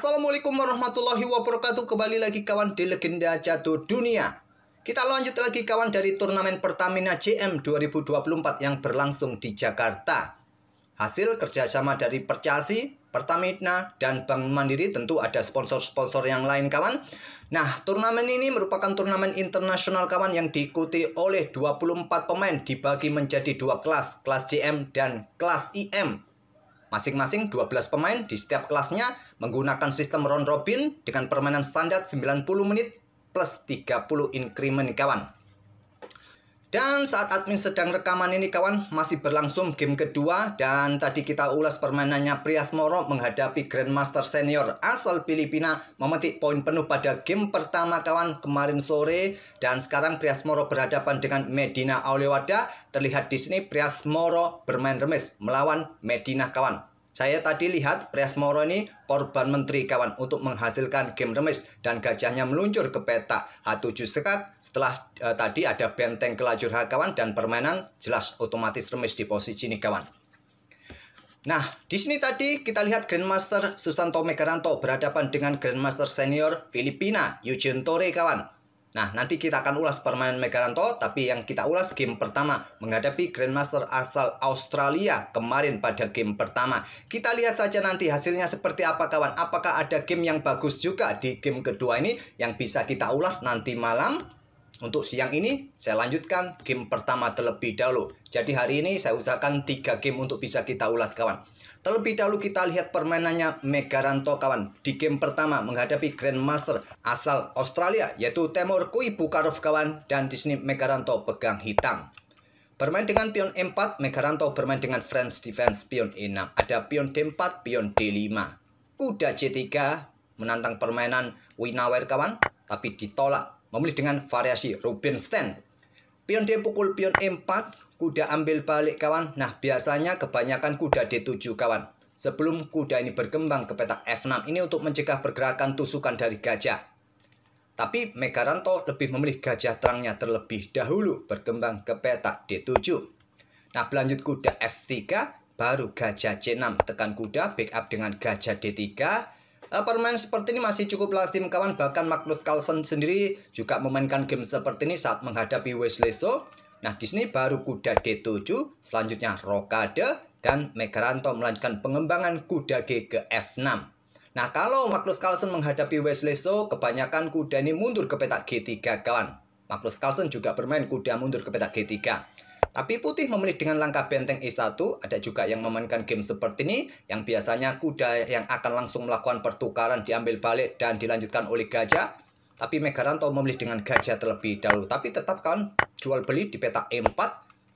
Assalamualaikum warahmatullahi wabarakatuh Kembali lagi kawan di Legenda Jatuh Dunia Kita lanjut lagi kawan dari turnamen Pertamina JM 2024 yang berlangsung di Jakarta Hasil kerjasama dari Percasi, Pertamina, dan Bank Mandiri tentu ada sponsor-sponsor yang lain kawan. Nah, turnamen ini merupakan turnamen internasional kawan yang diikuti oleh 24 pemain dibagi menjadi dua kelas, kelas JM dan kelas IM. Masing-masing 12 pemain di setiap kelasnya menggunakan sistem round robin dengan permainan standar 90 menit plus 30 increment kawan. Dan saat admin sedang rekaman ini kawan, masih berlangsung game kedua dan tadi kita ulas permainannya Prias Moro menghadapi Grandmaster Senior asal Filipina memetik poin penuh pada game pertama kawan kemarin sore dan sekarang Prias Moro berhadapan dengan Medina Aulewada. Terlihat di sini Prias Moro bermain remis melawan Medina kawan. Saya tadi lihat Priasmoro ini korban menteri kawan untuk menghasilkan game remis dan gajahnya meluncur ke peta H7 sekat setelah e, tadi ada benteng kelajur H kawan dan permainan jelas otomatis remis di posisi ini kawan. Nah, di sini tadi kita lihat Grandmaster Susanto Megaranto berhadapan dengan Grandmaster Senior Filipina, Eugene Torre kawan. Nah, nanti kita akan ulas permainan Megaranto, tapi yang kita ulas game pertama menghadapi Grandmaster asal Australia kemarin pada game pertama. Kita lihat saja nanti hasilnya seperti apa kawan. Apakah ada game yang bagus juga di game kedua ini yang bisa kita ulas nanti malam? Untuk siang ini, saya lanjutkan game pertama terlebih dahulu. Jadi hari ini saya usahakan 3 game untuk bisa kita ulas kawan. Terlebih dahulu kita lihat permainannya Megaranto kawan. Di game pertama menghadapi Grandmaster asal Australia yaitu Temur Kui Bukarov kawan dan di sini Megaranto pegang hitam. Bermain dengan pion E4, Megaranto bermain dengan French defense pion E6. Ada pion D4, pion D5. Kuda C3 menantang permainan Winawer kawan, tapi ditolak memilih dengan variasi Rubinstein. Pion D pukul pion E4, kuda ambil balik kawan. Nah, biasanya kebanyakan kuda D7 kawan. Sebelum kuda ini berkembang ke petak F6 ini untuk mencegah pergerakan tusukan dari gajah. Tapi Megaranto lebih memilih gajah terangnya terlebih dahulu berkembang ke petak D7. Nah, berlanjut kuda F3, baru gajah C6, tekan kuda, backup dengan gajah D3, uh, permainan seperti ini masih cukup lazim kawan bahkan Magnus Carlsen sendiri juga memainkan game seperti ini saat menghadapi Wesley So. Nah, di sini baru kuda D7, selanjutnya rokade dan Megaranto melanjutkan pengembangan kuda G ke F6. Nah, kalau Magnus Carlsen menghadapi Wesley So, kebanyakan kuda ini mundur ke petak G3 kawan. Magnus Carlsen juga bermain kuda mundur ke petak G3. Tapi putih memilih dengan langkah benteng E1, ada juga yang memainkan game seperti ini, yang biasanya kuda yang akan langsung melakukan pertukaran diambil balik dan dilanjutkan oleh gajah. Tapi Megaranto memilih dengan gajah terlebih dahulu. Tapi tetap kan jual beli di petak E4,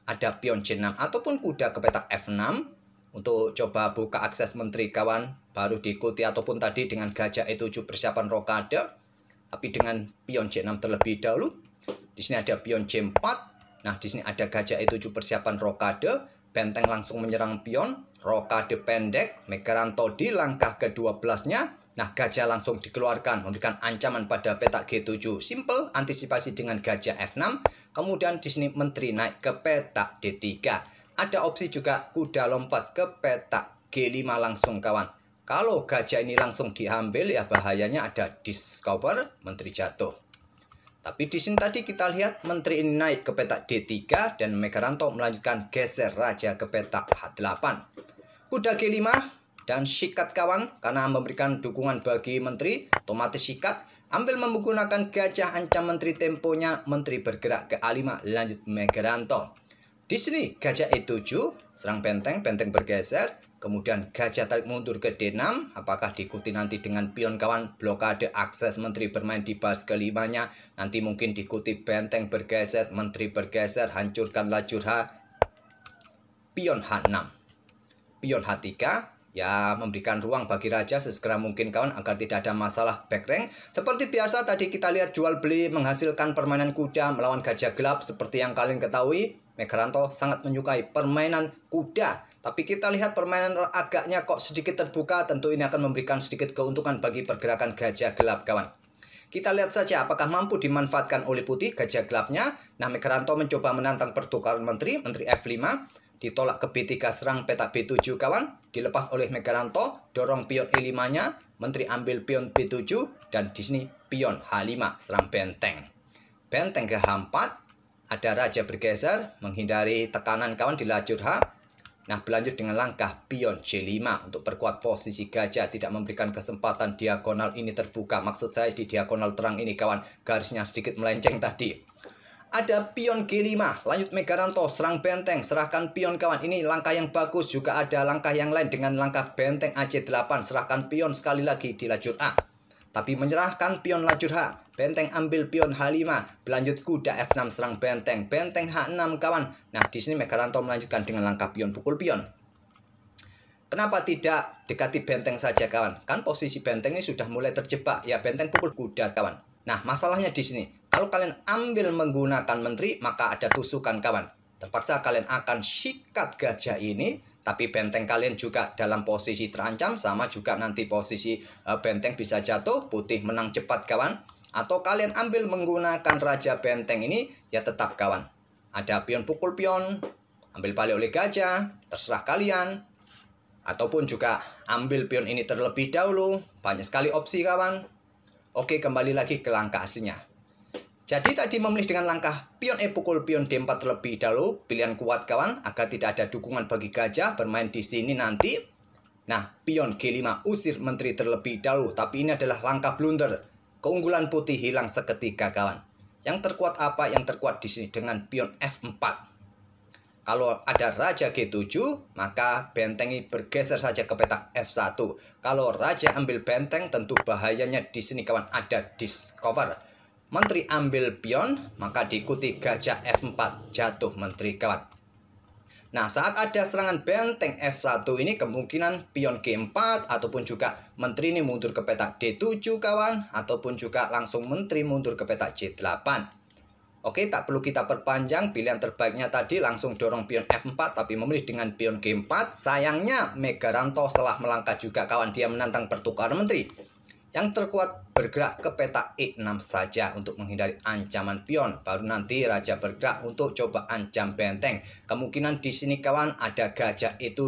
ada pion C6 ataupun kuda ke petak F6. Untuk coba buka akses menteri kawan, baru diikuti ataupun tadi dengan gajah E7 persiapan rokade. Tapi dengan pion C6 terlebih dahulu. Di sini ada pion C4, Nah, di sini ada gajah E7 persiapan rokade, benteng langsung menyerang pion, rokade pendek, Megaranto di langkah ke-12-nya, Nah, gajah langsung dikeluarkan, memberikan ancaman pada petak G7. Simple, antisipasi dengan gajah F6. Kemudian di sini menteri naik ke petak D3. Ada opsi juga kuda lompat ke petak G5 langsung, kawan. Kalau gajah ini langsung diambil, ya bahayanya ada discover, menteri jatuh. Tapi di sini tadi kita lihat menteri ini naik ke petak D3 dan Megaranto melanjutkan geser raja ke petak H8. Kuda G5 dan sikat kawan karena memberikan dukungan bagi menteri, otomatis sikat. Ambil menggunakan gajah ancam menteri temponya, menteri bergerak ke A5 lanjut Megaranto. Di sini gajah E7, serang benteng, benteng bergeser, Kemudian gajah tarik mundur ke D6, apakah diikuti nanti dengan pion kawan blokade akses menteri bermain di bas kelimanya, nanti mungkin diikuti benteng bergeser, menteri bergeser, hancurkan lajur H, pion H6. Pion H3, ya memberikan ruang bagi raja sesegera mungkin kawan agar tidak ada masalah back rank. Seperti biasa tadi kita lihat jual beli menghasilkan permainan kuda melawan gajah gelap seperti yang kalian ketahui, Megaranto sangat menyukai permainan kuda tapi kita lihat permainan agaknya kok sedikit terbuka, tentu ini akan memberikan sedikit keuntungan bagi pergerakan gajah gelap kawan. Kita lihat saja apakah mampu dimanfaatkan oleh putih gajah gelapnya. Nah, Mekaranto mencoba menantang pertukaran menteri, menteri F5. Ditolak ke B3 serang petak B7 kawan. Dilepas oleh Mekaranto, dorong pion E5-nya. Menteri ambil pion B7 dan di sini pion H5 serang benteng. Benteng ke H4, ada raja bergeser menghindari tekanan kawan di lajur H. Nah, berlanjut dengan langkah pion C5 untuk perkuat posisi gajah, tidak memberikan kesempatan diagonal ini terbuka. Maksud saya di diagonal terang ini, kawan, garisnya sedikit melenceng tadi. Ada pion G5, lanjut Megaranto, serang benteng, serahkan pion kawan. Ini langkah yang bagus, juga ada langkah yang lain dengan langkah benteng AC8, serahkan pion sekali lagi di lajur A. Tapi menyerahkan pion lajur H. Benteng ambil pion H5, berlanjut kuda F6 serang benteng, benteng H6 kawan. Nah, di sini Megaranto melanjutkan dengan langkah pion pukul pion. Kenapa tidak dekati benteng saja kawan? Kan posisi benteng ini sudah mulai terjebak ya benteng pukul kuda kawan. Nah masalahnya di sini kalau kalian ambil menggunakan menteri maka ada tusukan kawan. Terpaksa kalian akan sikat gajah ini tapi benteng kalian juga dalam posisi terancam sama juga nanti posisi eh, benteng bisa jatuh putih menang cepat kawan atau kalian ambil menggunakan raja benteng ini ya tetap kawan. Ada pion pukul pion, ambil balik oleh gajah, terserah kalian. Ataupun juga ambil pion ini terlebih dahulu, banyak sekali opsi kawan. Oke, kembali lagi ke langkah aslinya. Jadi tadi memilih dengan langkah pion E pukul pion D4 terlebih dahulu, pilihan kuat kawan agar tidak ada dukungan bagi gajah bermain di sini nanti. Nah, pion G5 usir menteri terlebih dahulu, tapi ini adalah langkah blunder Keunggulan putih hilang seketika kawan. Yang terkuat apa? Yang terkuat di sini dengan pion F4. Kalau ada raja G7, maka bentengi bergeser saja ke petak F1. Kalau raja ambil benteng, tentu bahayanya di sini kawan ada discover. Menteri ambil pion, maka diikuti gajah F4 jatuh menteri kawan. Nah, saat ada serangan benteng F1 ini kemungkinan pion G4 ataupun juga menteri ini mundur ke petak D7 kawan ataupun juga langsung menteri mundur ke petak C8. Oke, tak perlu kita perpanjang pilihan terbaiknya tadi langsung dorong pion F4 tapi memilih dengan pion G4. Sayangnya Megaranto setelah melangkah juga kawan dia menantang pertukaran menteri. Yang terkuat bergerak ke peta E6 saja untuk menghindari ancaman pion. Baru nanti raja bergerak untuk coba ancam benteng. Kemungkinan di sini kawan ada gajah E7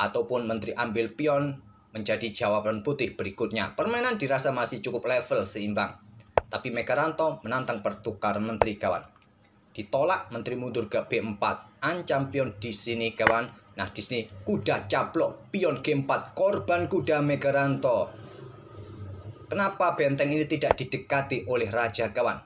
ataupun menteri ambil pion menjadi jawaban putih berikutnya. Permainan dirasa masih cukup level seimbang. Tapi Megaranto menantang pertukaran menteri kawan. Ditolak menteri mundur ke B4. Ancam pion di sini kawan. Nah di sini kuda caplok pion G4 korban kuda Megaranto. Kenapa benteng ini tidak didekati oleh raja kawan?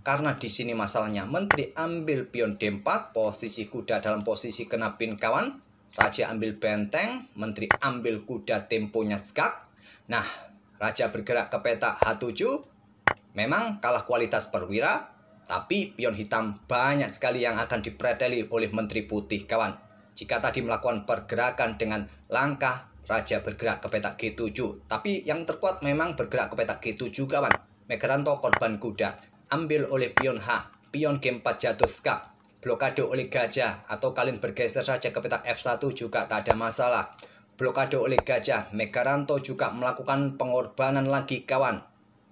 Karena di sini masalahnya menteri ambil pion D4, posisi kuda dalam posisi kena pin kawan. Raja ambil benteng, menteri ambil kuda temponya skak. Nah, raja bergerak ke peta H7. Memang kalah kualitas perwira, tapi pion hitam banyak sekali yang akan dipreteli oleh menteri putih kawan. Jika tadi melakukan pergerakan dengan langkah Raja bergerak ke petak G7, tapi yang terkuat memang bergerak ke petak G7 kawan. Megaranto korban kuda, ambil oleh pion H, pion G4 jatuh skak, blokade oleh gajah, atau kalian bergeser saja ke petak F1 juga tak ada masalah. Blokade oleh gajah, Megaranto juga melakukan pengorbanan lagi kawan.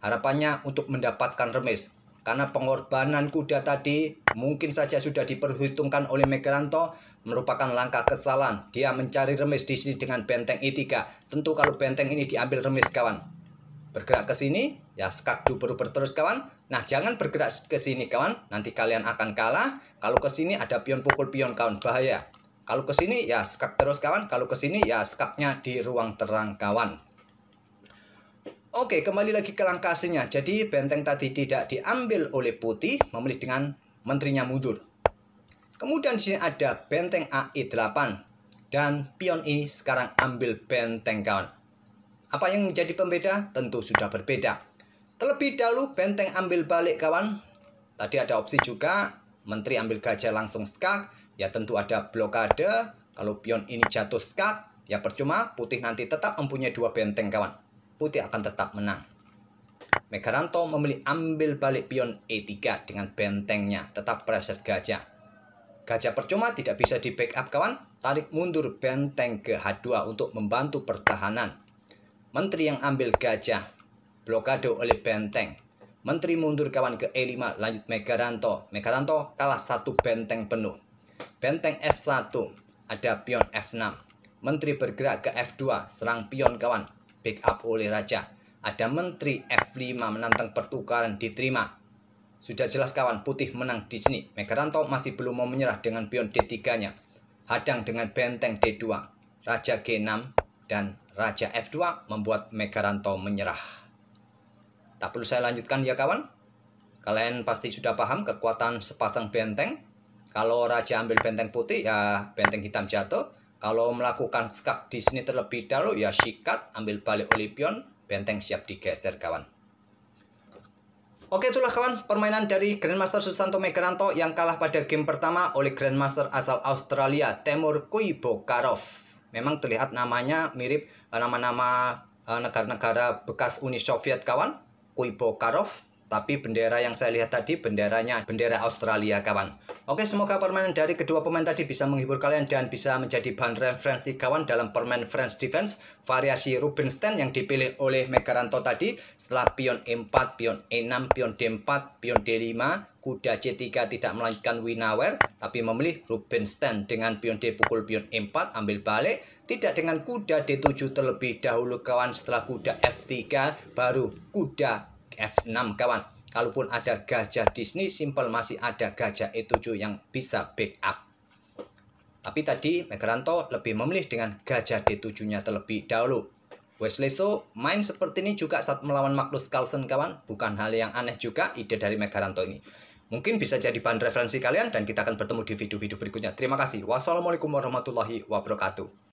Harapannya untuk mendapatkan remis. Karena pengorbanan kuda tadi mungkin saja sudah diperhitungkan oleh Megaranto merupakan langkah kesalahan. Dia mencari remis di sini dengan benteng E3. Tentu kalau benteng ini diambil remis kawan. Bergerak ke sini, ya skak dulu berubah terus kawan. Nah, jangan bergerak ke sini kawan, nanti kalian akan kalah. Kalau ke sini ada pion pukul pion kawan, bahaya. Kalau ke sini ya skak terus kawan, kalau ke sini ya skaknya di ruang terang kawan. Oke, kembali lagi ke langkah aslinya. Jadi benteng tadi tidak diambil oleh putih, memilih dengan menterinya mundur. Kemudian di sini ada benteng AI8 e dan pion ini sekarang ambil benteng kawan. Apa yang menjadi pembeda? Tentu sudah berbeda. Terlebih dahulu benteng ambil balik kawan. Tadi ada opsi juga menteri ambil gajah langsung skak, ya tentu ada blokade. Kalau pion ini jatuh skak, ya percuma putih nanti tetap mempunyai dua benteng kawan. Putih akan tetap menang. Megaranto memilih ambil balik pion E3 dengan bentengnya tetap pressure gajah. Gajah percuma tidak bisa di backup kawan, tarik mundur benteng ke H2 untuk membantu pertahanan. Menteri yang ambil gajah, blokade oleh benteng. Menteri mundur kawan ke E5 lanjut Megaranto. Megaranto kalah satu benteng penuh. Benteng F1, ada pion F6. Menteri bergerak ke F2, serang pion kawan. Backup oleh raja. Ada menteri F5 menantang pertukaran diterima. Sudah jelas kawan putih menang di sini. Megaranto masih belum mau menyerah dengan pion D3-nya. Hadang dengan benteng D2, Raja G6, dan Raja F2 membuat Megaranto menyerah. Tak perlu saya lanjutkan ya kawan. Kalian pasti sudah paham kekuatan sepasang benteng. Kalau Raja ambil benteng putih, ya benteng hitam jatuh. Kalau melakukan skak di sini terlebih dahulu, ya sikat, ambil balik oleh pion, benteng siap digeser kawan. Oke itulah kawan permainan dari Grandmaster Susanto Megaranto yang kalah pada game pertama oleh Grandmaster asal Australia Temur Kuibokarov. Memang terlihat namanya mirip eh, nama-nama eh, negara-negara bekas Uni Soviet kawan. Kuibokarov tapi bendera yang saya lihat tadi benderanya bendera Australia kawan. Oke semoga permainan dari kedua pemain tadi bisa menghibur kalian dan bisa menjadi bahan referensi kawan dalam permain French Defense variasi Rubinstein yang dipilih oleh Megaranto tadi setelah pion E4, pion E6, pion D4, pion D5, kuda C3 tidak melanjutkan Winawer tapi memilih Rubinstein dengan pion D pukul pion E4 ambil balik tidak dengan kuda D7 terlebih dahulu kawan setelah kuda F3 baru kuda F6 kawan. Kalaupun ada gajah Disney, simple masih ada gajah E7 yang bisa backup. Tapi tadi Megaranto lebih memilih dengan gajah D7-nya terlebih dahulu. Wesley So main seperti ini juga saat melawan Magnus Carlsen kawan, bukan hal yang aneh juga ide dari Megaranto ini. Mungkin bisa jadi bahan referensi kalian dan kita akan bertemu di video-video berikutnya. Terima kasih. Wassalamualaikum warahmatullahi wabarakatuh.